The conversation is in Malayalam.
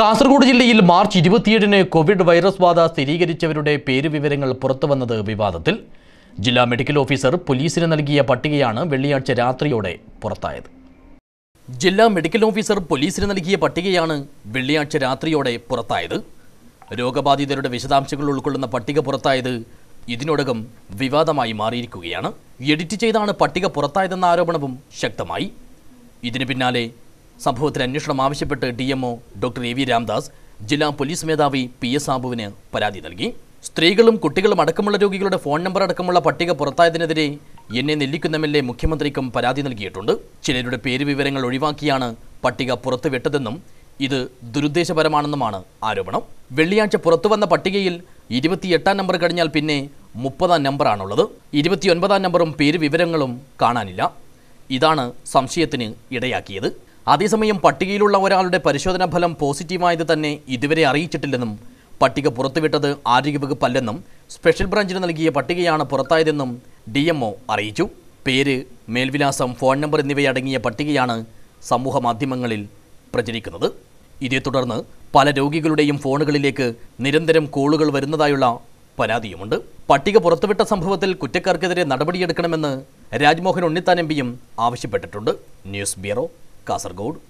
കാസർഗോഡ് ജില്ലയിൽ മാർച്ച് ഇരുപത്തിയേഴിന് കോവിഡ് വൈറസ് ബാധ സ്ഥിരീകരിച്ചവരുടെ പേരുവിവരങ്ങൾ പുറത്തുവന്നത് വിവാദത്തിൽ ജില്ലാ മെഡിക്കൽ ഓഫീസർ പോലീസിന് നൽകിയ പട്ടികയാണ് വെള്ളിയാഴ്ച രാത്രിയോടെ പുറത്തായത് ജില്ലാ മെഡിക്കൽ ഓഫീസർ പോലീസിന് നൽകിയ പട്ടികയാണ് വെള്ളിയാഴ്ച രാത്രിയോടെ പുറത്തായത് രോഗബാധിതരുടെ വിശദാംശങ്ങൾ ഉൾക്കൊള്ളുന്ന പട്ടിക പുറത്തായത് ഇതിനോടകം വിവാദമായി മാറിയിരിക്കുകയാണ് എഡിറ്റ് ചെയ്താണ് പട്ടിക പുറത്തായതെന്ന ആരോപണവും ശക്തമായി ഇതിനു പിന്നാലെ സംഭവത്തിൽ അന്വേഷണം ആവശ്യപ്പെട്ട് D MO doctor A V Ramdas ജില്ലാ പോലീസ് മേധാവി പി എസ് ആബുവിന് പരാതി നൽകി സ്ത്രീകളും കുട്ടികളും അടക്കമുള്ള രോഗികളുടെ ഫോൺ നമ്പർ അടക്കമുള്ള പട്ടിക പുറത്തായതിനെതിരെ എന്നെ നെല്ലിക്കുന്നമെല്ലെ മുഖ്യമന്ത്രിക്കും പരാതി നൽകിയിട്ടുണ്ട് ചിലരുടെ പേര് വിവരങ്ങൾ ഒഴിവാക്കിയാണ് പട്ടിക പുറത്തുവിട്ടതെന്നും ഇത് ദുരുദ്ദേശപരമാണെന്നുമാണ് ആരോപണം വെള്ളിയാഴ്ച പുറത്തുവന്ന പട്ടികയിൽ ഇരുപത്തിയെട്ടാം നമ്പർ കഴിഞ്ഞാൽ പിന്നെ മുപ്പതാം നമ്പറാണുള്ളത് ഇരുപത്തിയൊൻപതാം നമ്പറും പേര് വിവരങ്ങളും കാണാനില്ല ഇതാണ് സംശയത്തിന് ഇടയാക്കിയത് അതേസമയം പട്ടികയിലുള്ള ഒരാളുടെ പരിശോധനാ ഫലം പോസിറ്റീവായത് തന്നെ ഇതുവരെ അറിയിച്ചിട്ടില്ലെന്നും പട്ടിക പുറത്തുവിട്ടത് ആരോഗ്യവകുപ്പല്ലെന്നും സ്പെഷ്യൽ ബ്രാഞ്ചിന് നൽകിയ പട്ടികയാണ് പുറത്തായതെന്നും ഡി അറിയിച്ചു പേര് മേൽവിലാസം ഫോൺ നമ്പർ എന്നിവയടങ്ങിയ പട്ടികയാണ് സമൂഹ മാധ്യമങ്ങളിൽ പ്രചരിക്കുന്നത് ഇതേ തുടർന്ന് പല രോഗികളുടെയും ഫോണുകളിലേക്ക് നിരന്തരം കോളുകൾ വരുന്നതായുള്ള പരാതിയുമുണ്ട് പട്ടിക പുറത്തുവിട്ട സംഭവത്തിൽ കുറ്റക്കാർക്കെതിരെ നടപടിയെടുക്കണമെന്ന് രാജ്മോഹൻ ഉണ്ണിത്താൻ എം ആവശ്യപ്പെട്ടിട്ടുണ്ട് ന്യൂസ് ബ്യൂറോ कासरगोड